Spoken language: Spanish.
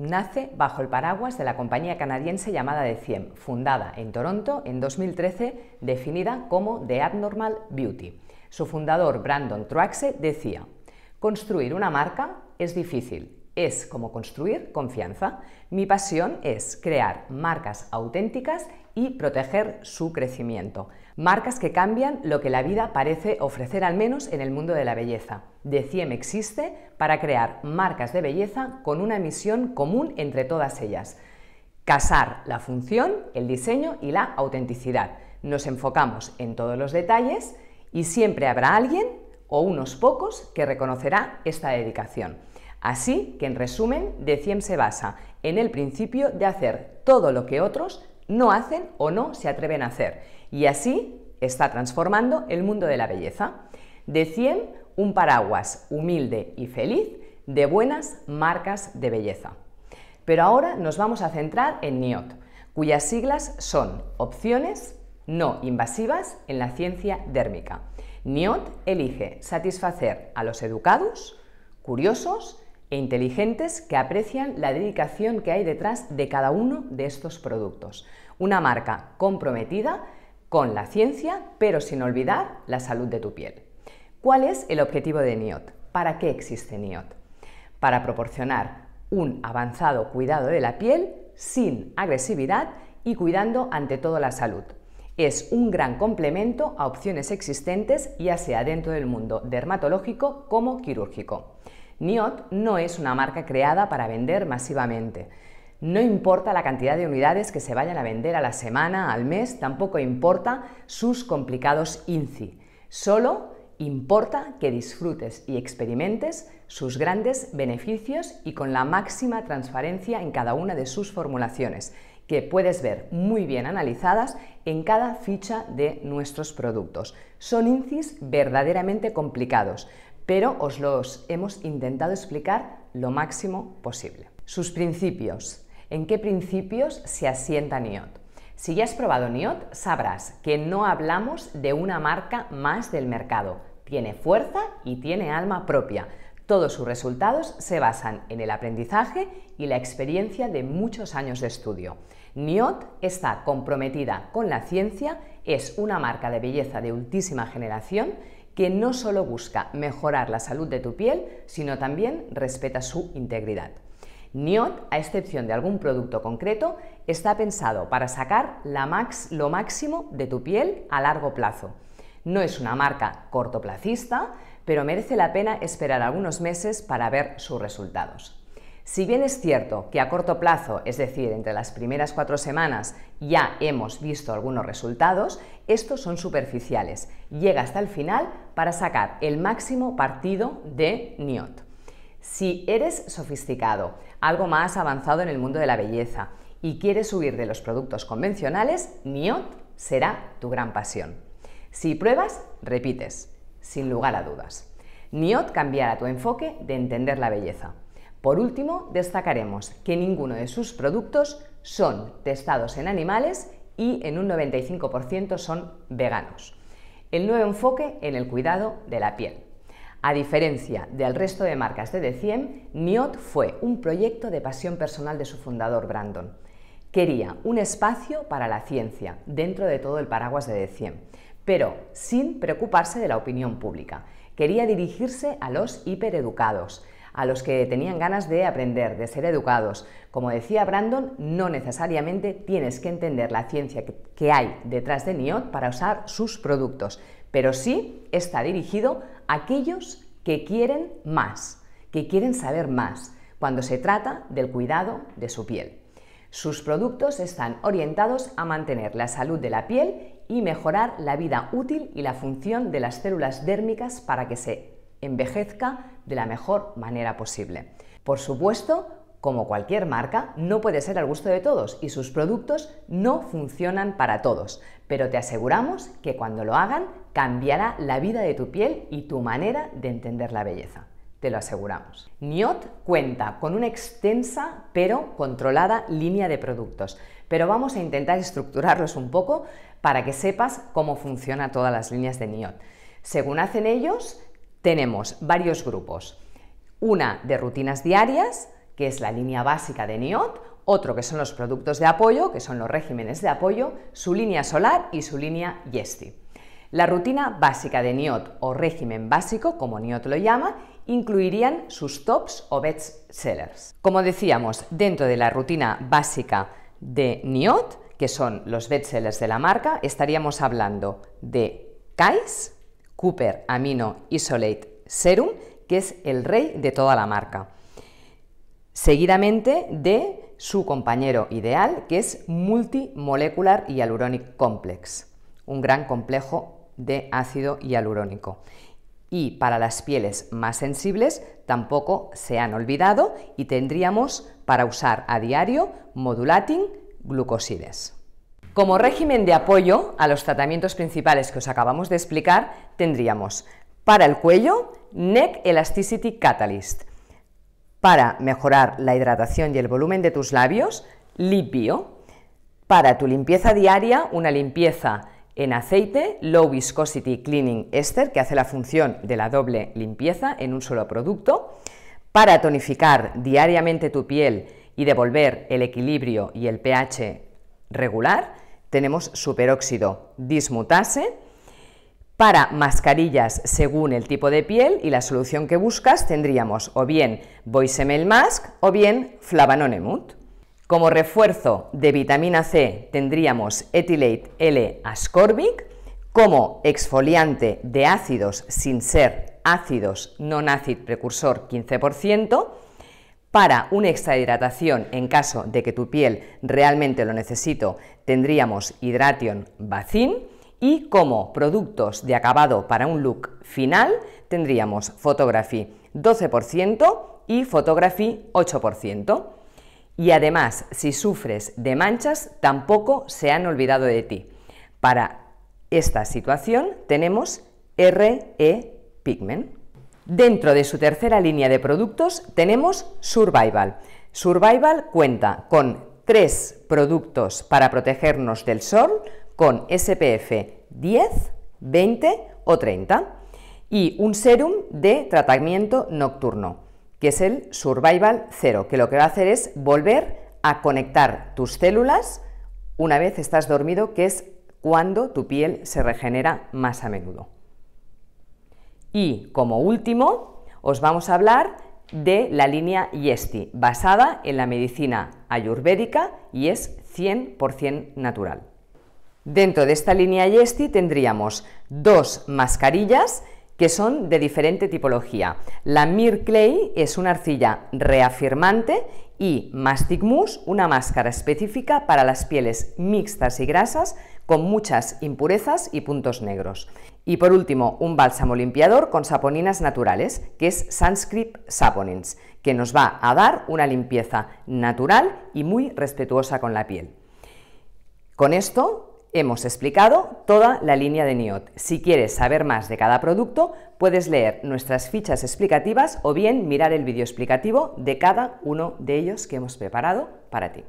Nace bajo el paraguas de la compañía canadiense llamada Deciem, fundada en Toronto en 2013, definida como The Abnormal Beauty. Su fundador, Brandon Truaxe, decía, construir una marca es difícil, es como construir confianza. Mi pasión es crear marcas auténticas y proteger su crecimiento. Marcas que cambian lo que la vida parece ofrecer al menos en el mundo de la belleza. Deciem existe para crear marcas de belleza con una misión común entre todas ellas. Casar la función, el diseño y la autenticidad. Nos enfocamos en todos los detalles y siempre habrá alguien o unos pocos que reconocerá esta dedicación. Así que en resumen, Deciem se basa en el principio de hacer todo lo que otros no hacen o no se atreven a hacer. Y así está transformando el mundo de la belleza. De un paraguas humilde y feliz de buenas marcas de belleza. Pero ahora nos vamos a centrar en NIOT, cuyas siglas son opciones no invasivas en la ciencia dérmica. NIOT elige satisfacer a los educados, curiosos e inteligentes que aprecian la dedicación que hay detrás de cada uno de estos productos. Una marca comprometida con la ciencia, pero sin olvidar la salud de tu piel. ¿Cuál es el objetivo de NIOT? ¿Para qué existe NIOT? Para proporcionar un avanzado cuidado de la piel sin agresividad y cuidando ante todo la salud. Es un gran complemento a opciones existentes ya sea dentro del mundo dermatológico como quirúrgico. NIOT no es una marca creada para vender masivamente. No importa la cantidad de unidades que se vayan a vender a la semana, al mes, tampoco importa sus complicados INCI. Solo importa que disfrutes y experimentes sus grandes beneficios y con la máxima transparencia en cada una de sus formulaciones, que puedes ver muy bien analizadas en cada ficha de nuestros productos. Son INCIs verdaderamente complicados, pero os los hemos intentado explicar lo máximo posible. Sus principios. ¿En qué principios se asienta NIOT? Si ya has probado NIOT, sabrás que no hablamos de una marca más del mercado. Tiene fuerza y tiene alma propia. Todos sus resultados se basan en el aprendizaje y la experiencia de muchos años de estudio. NIOT está comprometida con la ciencia, es una marca de belleza de ultísima generación que no solo busca mejorar la salud de tu piel, sino también respeta su integridad. NIOT, a excepción de algún producto concreto, está pensado para sacar la max, lo máximo de tu piel a largo plazo. No es una marca cortoplacista, pero merece la pena esperar algunos meses para ver sus resultados. Si bien es cierto que a corto plazo, es decir, entre las primeras cuatro semanas, ya hemos visto algunos resultados, estos son superficiales. Llega hasta el final para sacar el máximo partido de NIOT. Si eres sofisticado, algo más avanzado en el mundo de la belleza y quieres huir de los productos convencionales, NIOT será tu gran pasión. Si pruebas, repites, sin lugar a dudas. NIOT cambiará tu enfoque de entender la belleza. Por último, destacaremos que ninguno de sus productos son testados en animales y en un 95% son veganos. El nuevo enfoque en el cuidado de la piel. A diferencia del resto de marcas de Deciem, Niot fue un proyecto de pasión personal de su fundador Brandon. Quería un espacio para la ciencia dentro de todo el paraguas de Deciem, pero sin preocuparse de la opinión pública. Quería dirigirse a los hipereducados, a los que tenían ganas de aprender, de ser educados. Como decía Brandon, no necesariamente tienes que entender la ciencia que hay detrás de NIOT para usar sus productos, pero sí está dirigido a aquellos que quieren más, que quieren saber más cuando se trata del cuidado de su piel. Sus productos están orientados a mantener la salud de la piel y mejorar la vida útil y la función de las células dérmicas para que se envejezca de la mejor manera posible. Por supuesto, como cualquier marca, no puede ser al gusto de todos y sus productos no funcionan para todos, pero te aseguramos que cuando lo hagan cambiará la vida de tu piel y tu manera de entender la belleza. Te lo aseguramos. NIOT cuenta con una extensa pero controlada línea de productos, pero vamos a intentar estructurarlos un poco para que sepas cómo funcionan todas las líneas de NIOT. Según hacen ellos, tenemos varios grupos. Una de rutinas diarias, que es la línea básica de NIOT, otro que son los productos de apoyo, que son los regímenes de apoyo, su línea solar y su línea Yesti. La rutina básica de NIOT o régimen básico, como NIOT lo llama, incluirían sus tops o best sellers. Como decíamos, dentro de la rutina básica de NIOT, que son los best sellers de la marca, estaríamos hablando de KAIS. Cooper Amino Isolate Serum, que es el rey de toda la marca. Seguidamente de su compañero ideal, que es Multimolecular Hyaluronic Complex, un gran complejo de ácido hialurónico. Y para las pieles más sensibles tampoco se han olvidado y tendríamos para usar a diario modulating glucosides. Como régimen de apoyo a los tratamientos principales que os acabamos de explicar, tendríamos para el cuello Neck Elasticity Catalyst, para mejorar la hidratación y el volumen de tus labios, Lipio, para tu limpieza diaria, una limpieza en aceite, Low Viscosity Cleaning Ester, que hace la función de la doble limpieza en un solo producto, para tonificar diariamente tu piel y devolver el equilibrio y el pH regular, tenemos superóxido dismutase. Para mascarillas según el tipo de piel y la solución que buscas tendríamos o bien mel Mask o bien Flavanonemut. Como refuerzo de vitamina C tendríamos ethylate L ascorbic. Como exfoliante de ácidos sin ser ácidos non-acid precursor 15%, para una extrahidratación, en caso de que tu piel realmente lo necesito, tendríamos Hydration Bacin y como productos de acabado para un look final tendríamos Photography 12% y Photography 8%. Y además, si sufres de manchas, tampoco se han olvidado de ti. Para esta situación tenemos RE Pigment. Dentro de su tercera línea de productos tenemos Survival. Survival cuenta con tres productos para protegernos del sol con SPF 10, 20 o 30 y un serum de tratamiento nocturno, que es el Survival 0, que lo que va a hacer es volver a conectar tus células una vez estás dormido, que es cuando tu piel se regenera más a menudo. Y como último, os vamos a hablar de la línea YESTI, basada en la medicina ayurvédica y es 100% natural. Dentro de esta línea YESTI tendríamos dos mascarillas que son de diferente tipología. La Mir Clay es una arcilla reafirmante y Mastic Mousse, una máscara específica para las pieles mixtas y grasas con muchas impurezas y puntos negros. Y por último, un bálsamo limpiador con saponinas naturales, que es Sanskrit Saponins, que nos va a dar una limpieza natural y muy respetuosa con la piel. Con esto hemos explicado toda la línea de NIOT. Si quieres saber más de cada producto, puedes leer nuestras fichas explicativas o bien mirar el vídeo explicativo de cada uno de ellos que hemos preparado para ti.